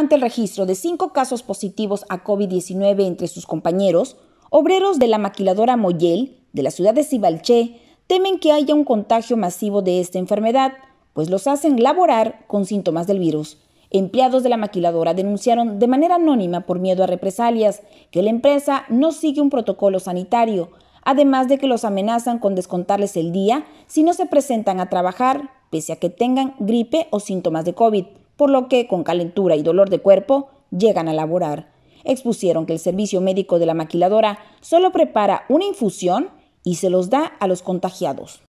ante el registro de cinco casos positivos a COVID-19 entre sus compañeros, obreros de la maquiladora Moyel, de la ciudad de Sibalché, temen que haya un contagio masivo de esta enfermedad, pues los hacen laborar con síntomas del virus. Empleados de la maquiladora denunciaron de manera anónima por miedo a represalias que la empresa no sigue un protocolo sanitario, además de que los amenazan con descontarles el día si no se presentan a trabajar, pese a que tengan gripe o síntomas de COVID por lo que, con calentura y dolor de cuerpo, llegan a laborar. Expusieron que el servicio médico de la maquiladora solo prepara una infusión y se los da a los contagiados.